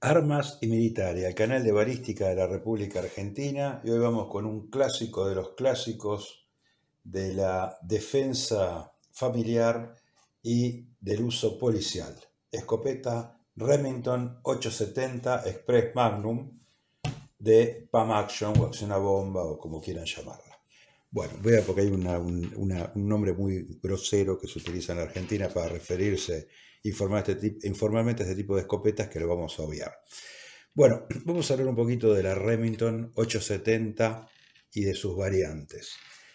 Armas y Militaria, el canal de balística de la República Argentina. Y hoy vamos con un clásico de los clásicos de la defensa familiar y del uso policial. Escopeta Remington 870 Express Magnum de PAM Action o Acción a Bomba o como quieran llamarla. Bueno, vea porque hay un, nombre muy grosero que se utiliza en la Argentina para referirse este informalmente este tipo de escopetas que lo vamos a obviar. Bueno, vamos a hablar un poquito de la Remington 870 y de sus variantes.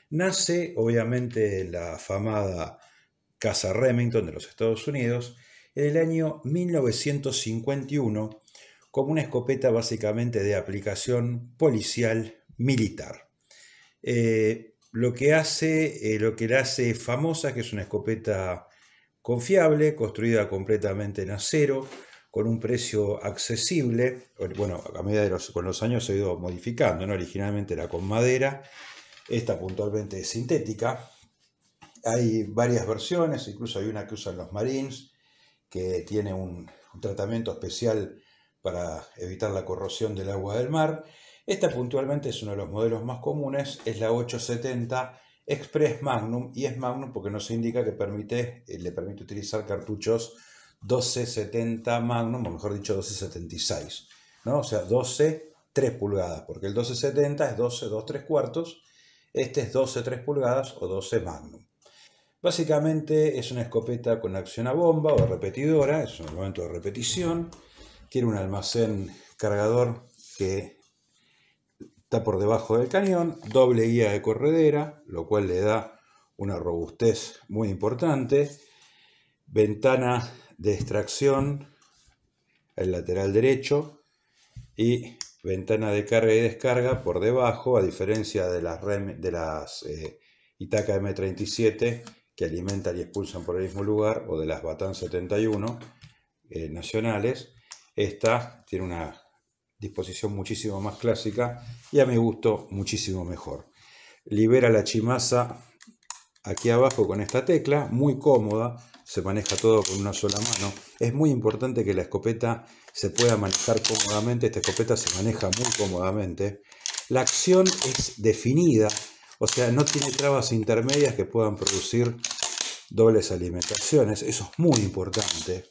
Nace obviamente la famada Casa Remington de los Estados Unidos en el año 1951 como una escopeta básicamente de aplicación policial militar. Eh, lo que hace, eh, lo que la hace famosa, que es una escopeta confiable, construida completamente en acero, con un precio accesible. Bueno, a medida de los, con los años se ha ido modificando, originalmente era con madera, esta puntualmente es sintética. Hay varias versiones, incluso hay una que usan los Marines, que tiene un, un tratamiento especial para evitar la corrosión del agua del mar. Esta puntualmente es uno de los modelos más comunes, es la 870 Express Magnum y es Magnum porque nos indica que permite, eh, le permite utilizar cartuchos 1270 Magnum, o mejor dicho 1276, ¿no? o sea 12 3 pulgadas, porque el 1270 es 12 2 3 cuartos, este es 12 3 pulgadas o 12 Magnum. Básicamente es una escopeta con acción a bomba o repetidora, es un momento de repetición, tiene un almacén cargador que Está por debajo del cañón, doble guía de corredera, lo cual le da una robustez muy importante. Ventana de extracción en lateral derecho y ventana de carga y descarga por debajo, a diferencia de las, de las eh, Itaca M37 que alimentan y expulsan por el mismo lugar, o de las Batán 71 eh, nacionales, esta tiene una disposición muchísimo más clásica y a mi gusto muchísimo mejor. Libera la chimaza aquí abajo con esta tecla, muy cómoda, se maneja todo con una sola mano. Es muy importante que la escopeta se pueda manejar cómodamente, esta escopeta se maneja muy cómodamente. La acción es definida, o sea, no tiene trabas intermedias que puedan producir dobles alimentaciones, eso es muy importante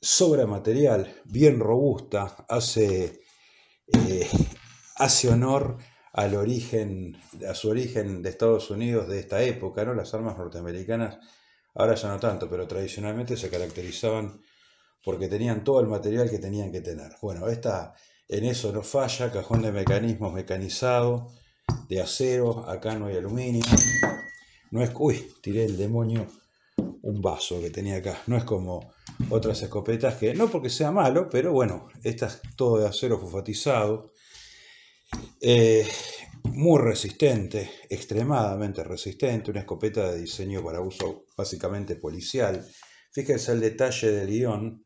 sobra material, bien robusta, hace, eh, hace honor al origen, a su origen de Estados Unidos de esta época, ¿no? Las armas norteamericanas, ahora ya no tanto, pero tradicionalmente se caracterizaban porque tenían todo el material que tenían que tener. Bueno, esta en eso no falla, cajón de mecanismos mecanizado, de acero, acá no hay aluminio. No es, uy, tiré el demonio un vaso que tenía acá. No es como otras escopetas que, no porque sea malo, pero bueno, esta es todo de acero fufatizado, eh, muy resistente, extremadamente resistente, una escopeta de diseño para uso básicamente policial. Fíjense el detalle del guión,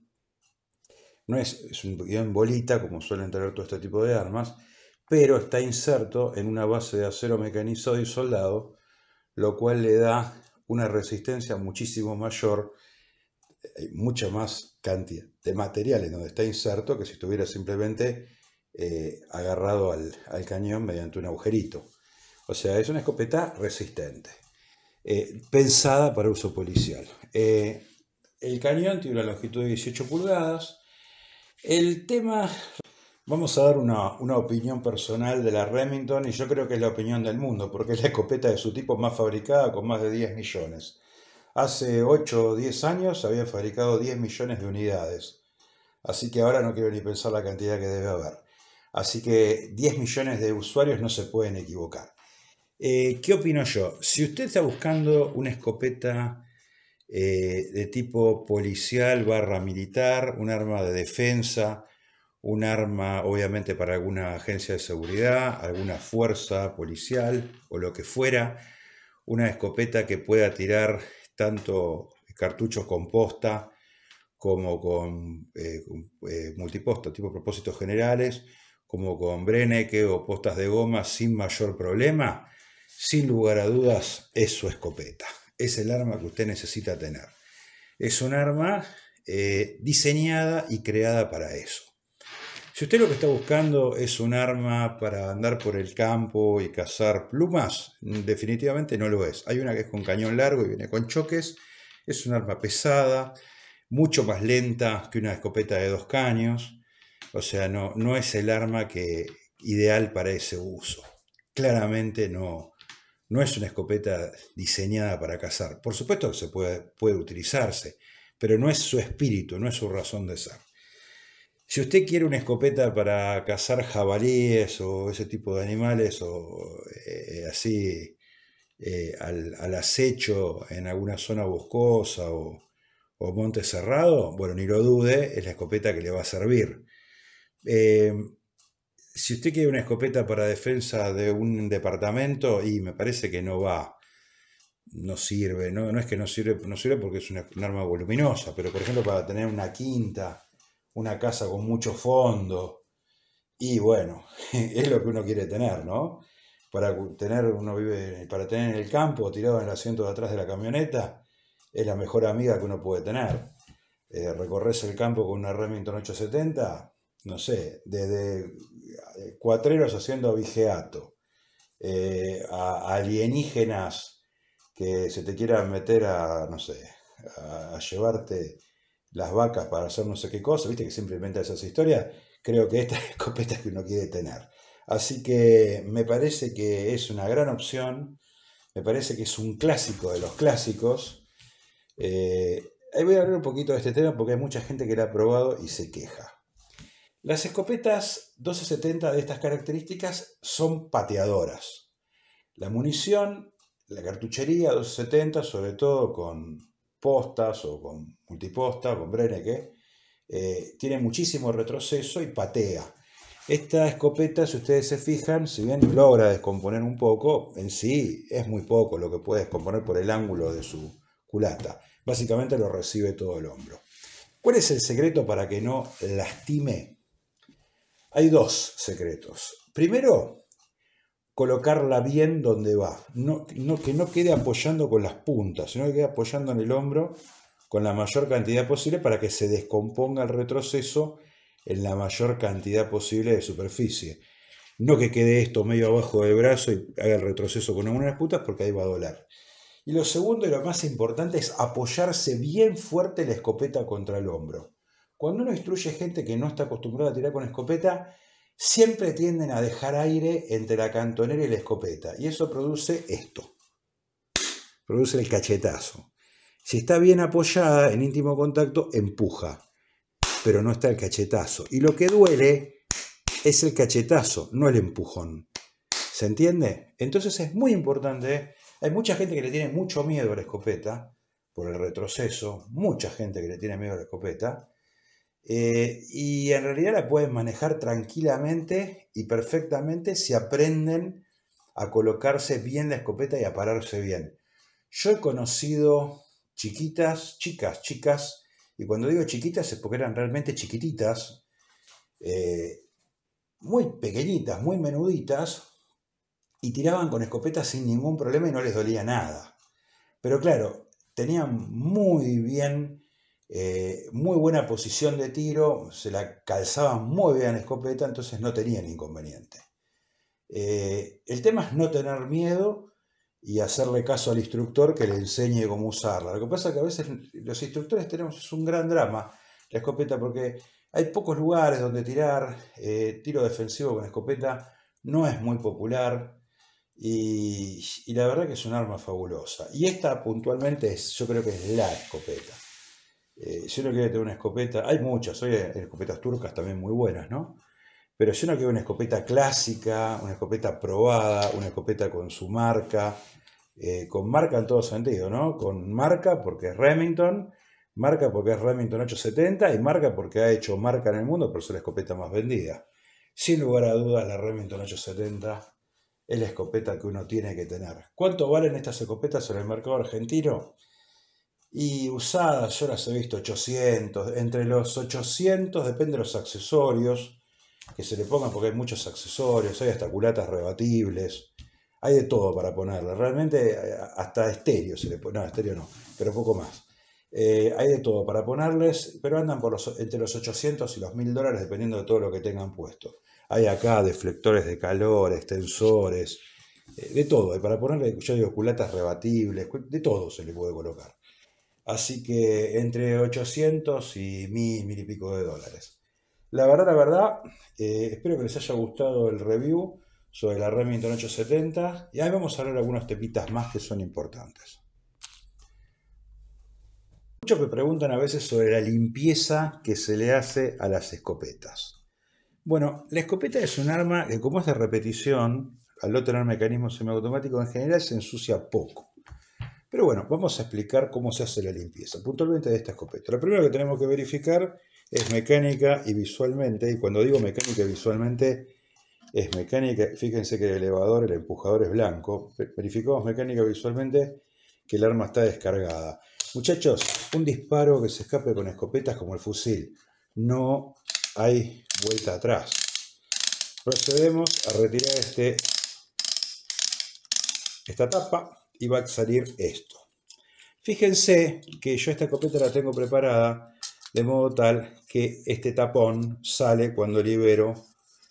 no es, es un guión bolita como suelen tener todo este tipo de armas, pero está inserto en una base de acero mecanizado y soldado, lo cual le da una resistencia muchísimo mayor hay mucha más cantidad de material en donde está inserto que si estuviera simplemente eh, agarrado al, cañón mediante un agujerito. O sea, es una escopeta resistente, eh, pensada para uso policial. Eh, el cañón tiene una longitud de 18 pulgadas. El tema, vamos a dar una, una opinión personal de la Remington y yo creo que es la opinión del mundo, porque es la escopeta de su tipo más fabricada con más de 10 millones. Hace 8 o 10 años había fabricado 10 millones de unidades. Así que ahora no quiero ni pensar la cantidad que debe haber. Así que 10 millones de usuarios no se pueden equivocar. Eh, ¿Qué opino yo? Si usted está buscando una escopeta eh, de tipo policial barra militar, un arma de defensa, un arma obviamente para alguna agencia de seguridad, alguna fuerza policial o lo que fuera, una escopeta que pueda tirar tanto eh, cartuchos con posta como con, eh, eh, multiposta, tipo propósitos generales, como con Breneke o postas de goma sin mayor problema, sin lugar a dudas es su escopeta. Es el arma que usted necesita tener. Es un arma diseñada y creada para eso. Si usted lo que está buscando es un arma para andar por el campo y cazar plumas, mm, definitivamente no lo es. Hay una que es con cañón largo y viene con choques. Es un arma pesada, mucho más lenta que una escopeta de dos caños. O sea, no, no es el arma que, ideal para ese uso. Claramente no, no es una escopeta diseñada para cazar. Por supuesto que se puede, puede utilizarse, pero no es su espíritu, no es su razón de ser. Si usted quiere una escopeta para cazar jabalíes o ese tipo de animales o eh, eh, así eh, al, acecho en alguna zona boscosa o, monte cerrado, bueno, ni lo dude, es la escopeta que le va a servir. si usted quiere una escopeta para defensa de un departamento, y me parece que no va, no sirve, no, es que no sirve, no sirve porque es una, un arma voluminosa, pero por ejemplo para tener una quinta, una casa con mucho fondo. Y bueno, es lo que uno quiere tener, ¿no? Para tener, uno vive, para tener en el campo, tirado en el asiento de atrás de la camioneta, es la mejor amiga que uno puede tener. Eh, recorres el campo con una Remington 870, no sé, desde eh, cuatreros haciendo abigeato, eh, a alienígenas que se te quieran meter a, no sé, a llevarte las vacas para hacer no sé qué cosa, viste que siempre inventa esas historias, creo que esta es escopeta que uno quiere tener. Así que me parece que es una gran opción, me parece que es un clásico de los clásicos. Eh, ahí voy a hablar un poquito de este tema porque hay mucha gente que la ha probado y se queja. Las escopetas 1270 de estas características son pateadoras. La munición, la cartuchería 1270, sobre todo con postas o con multipostas, con Brenneke, eh, tiene muchísimo retroceso y patea. Esta escopeta, si ustedes se fijan, si bien logra descomponer un poco, en sí es muy poco lo que puede descomponer por el ángulo de su culata. Básicamente lo recibe todo el hombro. ¿Cuál es el secreto para que no lastime? Hay dos secretos. Primero, colocarla bien donde va, no, que no quede apoyando con las puntas, sino que quede apoyando en el hombro con la mayor cantidad posible para que se descomponga el retroceso en la mayor cantidad posible de superficie. No que quede esto medio abajo del brazo y haga el retroceso con algunas puntas porque ahí va a doler. Y lo segundo y lo más importante es apoyarse bien fuerte la escopeta contra el hombro. Cuando uno instruye gente que no está acostumbrada a tirar con escopeta, siempre tienden a dejar aire entre la cantonera y la escopeta, y eso produce esto, produce el cachetazo. Si está bien apoyada en íntimo contacto, empuja, pero no está el cachetazo. Y lo que duele es el cachetazo, no el empujón. ¿Se entiende? Entonces es muy importante. Hay mucha gente que le tiene mucho miedo a la escopeta por el retroceso, mucha gente que le tiene miedo a la escopeta. Eh, y en realidad la pueden manejar tranquilamente y perfectamente si aprenden a colocarse bien la escopeta y a pararse bien. Yo he conocido chiquitas, chicas, chicas, y cuando digo chiquitas es porque eran realmente chiquititas, eh, muy pequeñitas, muy menuditas, y tiraban con escopetas sin ningún problema y no les dolía nada. Pero claro, tenían muy bien eh, muy buena posición de tiro, se la calzaba muy bien escopeta, entonces no tenían inconveniente. Eh, el tema es no tener miedo y hacerle caso al instructor que le enseñe cómo usarla. Lo que pasa es que a veces los instructores tenemos un gran drama, la escopeta, porque hay pocos lugares donde tirar. Eh, tiro defensivo con escopeta no es muy popular. Y, y, la verdad que es un arma fabulosa. Y esta puntualmente es, yo creo que es la escopeta si eh, uno quiere tener una escopeta, hay muchas, hoy hay escopetas turcas también muy buenas, ¿no? Pero si uno quiere una escopeta clásica, una escopeta probada, una escopeta con su marca, eh, con marca en todo sentido, ¿no? Con marca porque es Remington, marca porque es Remington 870 y marca porque ha hecho marca en el mundo, pero es la escopeta más vendida. Sin lugar a dudas, la Remington 870 es la escopeta que uno tiene que tener. ¿Cuánto valen estas escopetas en el mercado argentino? y usadas, yo las he visto 800, entre los 800 depende de los accesorios que se le pongan porque hay muchos accesorios, hay hasta culatas rebatibles, hay de todo para ponerle, realmente eh, hasta estéreo se le pone, no, estéreo no, pero poco más. Eh, hay de todo para ponerles, pero andan por los, entre los 800 y los 1000 dólares dependiendo de todo lo que tengan puesto. Hay acá deflectores de calor, extensores, eh, de todo, y para ponerle, yo digo, culatas rebatibles, de todo se le puede colocar. Así que entre 800 y 1000, y pico de dólares. La verdad, la verdad, eh, espero que les haya gustado el review sobre la Remington 870 y ahí vamos a hablar algunas tepitas más que son importantes. Muchos me preguntan a veces sobre la limpieza que se le hace a las escopetas. Bueno, la escopeta es un arma que como es de repetición, al no tener mecanismo semiautomático en general se ensucia poco. Pero bueno, vamos a explicar cómo se hace la limpieza, puntualmente de esta escopeta. Lo primero que tenemos que verificar es mecánica y visualmente, y cuando digo mecánica y visualmente, es mecánica, fíjense que el elevador, el empujador es blanco, verificamos mecánica y visualmente que el arma está descargada. Muchachos, un disparo que se escape con escopetas como el fusil, no hay vuelta atrás. Procedemos a retirar este, esta tapa va a salir esto. Fíjense que yo esta copeta la tengo preparada de modo tal que este tapón sale cuando libero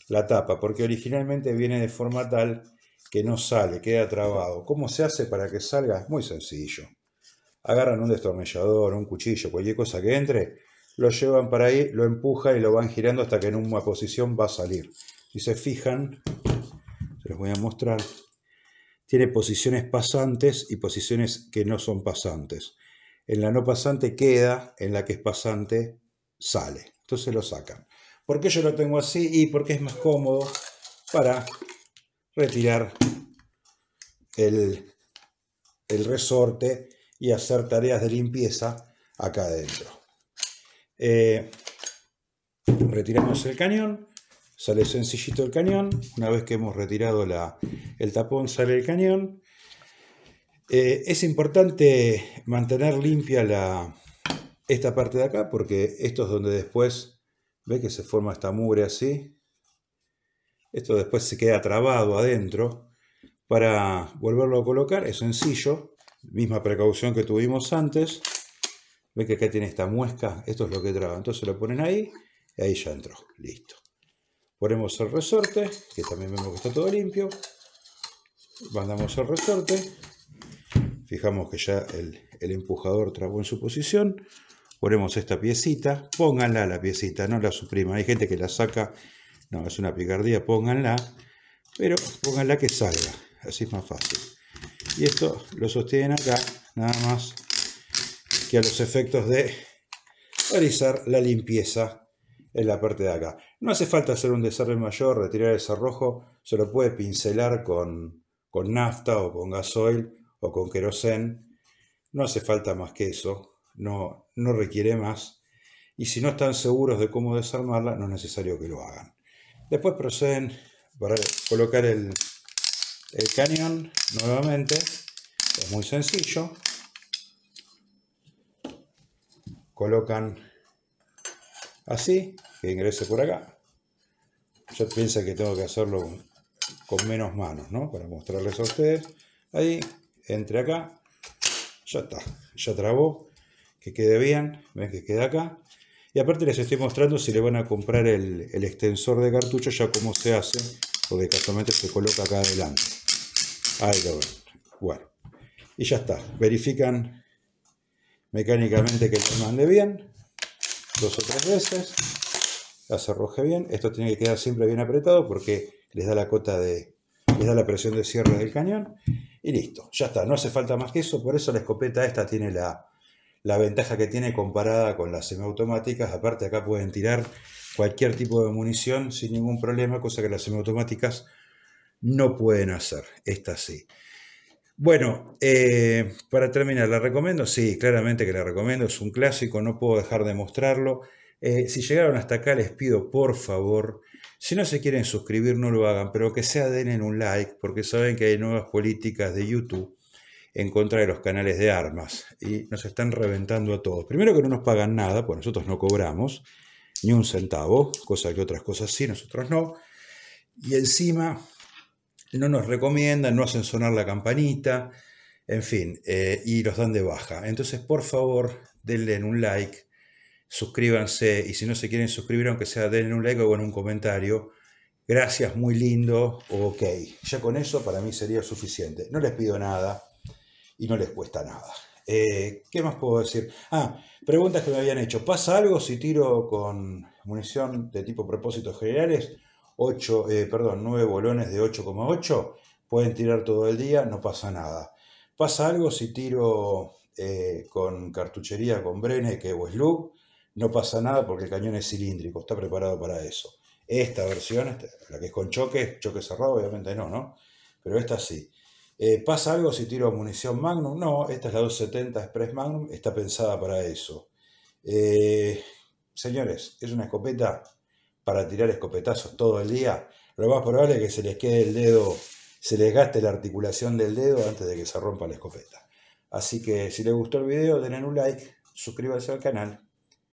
la tapa, porque originalmente viene de forma tal que no sale, queda trabado. ¿Cómo se hace para que salga? Es muy sencillo. Agarran un destornillador, un cuchillo, cualquier cosa que entre, lo llevan para ahí, lo empujan y lo van girando hasta que en una posición va a salir. Si se fijan, se los voy a mostrar, tiene posiciones pasantes y posiciones que no son pasantes. En la no pasante queda, en la que es pasante sale. Entonces lo sacan. ¿Por qué yo lo tengo así? Y porque es más cómodo para retirar el, resorte y hacer tareas de limpieza acá adentro. Eh, retiramos el cañón sale sencillito el cañón, una vez que hemos retirado la, el tapón sale el cañón. Eh, es importante mantener limpia esta parte de acá porque esto es donde después, ve que se forma esta mugre así, esto después se queda trabado adentro. Para volverlo a colocar es sencillo, misma precaución que tuvimos antes. Ve que acá tiene esta muesca, esto es lo que traba. Entonces lo ponen ahí y ahí ya entró, listo. Ponemos el resorte, que también vemos que está todo limpio. Mandamos el resorte. Fijamos que ya el, empujador trabó en su posición. Ponemos esta piecita. Pónganla la piecita, no la suprima. Hay gente que la saca. No, es una picardía, pónganla. Pero pónganla que salga. Así es más fácil. Y esto lo sostienen acá, nada más que a los efectos de realizar la limpieza en la parte de acá. No hace falta hacer un desarme mayor, retirar el cerrojo, se lo puede pincelar con, nafta o con gasoil o con querosen. No hace falta más que eso, no, no requiere más. Y si no están seguros de cómo desarmarla, no es necesario que lo hagan. Después proceden para colocar el, el cañón nuevamente. Es muy sencillo. Colocan así, que ingrese por acá. Yo pienso que tengo que hacerlo con, menos manos, ¿no? Para mostrarles a ustedes. Ahí, entre acá, ya está, ya trabó, que quede bien, ven que queda acá. Y aparte les estoy mostrando si le van a comprar el, extensor de cartucho, ya como se hace, porque casualmente se coloca acá adelante. Ahí lo ven. Bueno, y ya está. Verifican mecánicamente que se mande bien dos o tres veces, las arroje bien. Esto tiene que quedar siempre bien apretado porque les da la cota de, da la presión de cierre del cañón. Y listo, ya está, no hace falta más que eso, por eso la escopeta esta tiene la, la ventaja que tiene comparada con las semiautomáticas. Aparte acá pueden tirar cualquier tipo de munición sin ningún problema, cosa que las semiautomáticas no pueden hacer. Esta sí. Bueno, eh, para terminar, ¿la recomiendo? Sí, claramente que la recomiendo, es un clásico, no puedo dejar de mostrarlo. Eh, si llegaron hasta acá, les pido por favor, si no se quieren suscribir, no lo hagan, pero que sea den un like, porque saben que hay nuevas políticas de YouTube en contra de los canales de armas y nos están reventando a todos. Primero que no nos pagan nada, pues nosotros no cobramos ni un centavo, cosa que otras cosas sí, nosotros no. Y encima no nos recomiendan, no hacen sonar la campanita, en fin, eh, y los dan de baja. Entonces, por favor, denle un like, suscríbanse y si no se quieren suscribir, aunque sea denle un like o en un comentario. Gracias, muy lindo, ok. Ya con eso para mí sería suficiente. No les pido nada y no les cuesta nada. Eh, ¿Qué más puedo decir? Ah, preguntas que me habían hecho. ¿Pasa algo si tiro con munición de tipo propósitos generales? 8, eh, perdón, 9 bolones de 8,8, pueden tirar todo el día, no pasa nada. Pasa algo si tiro eh, con cartuchería, con Brene, que o slug, no pasa nada porque el cañón es cilíndrico, está preparado para eso. Esta versión, la que es con choque, choque cerrado, obviamente no, ¿no? Pero esta sí. Eh, ¿Pasa algo si tiro munición Magnum? No, esta es la 270 Express Magnum, está pensada para eso. señores, es una escopeta para tirar escopetazos todo el día, lo más probable es que se les quede el dedo, se les gaste la articulación del dedo antes de que se rompa la escopeta. Así que si les gustó el video, denle un like, suscríbanse al canal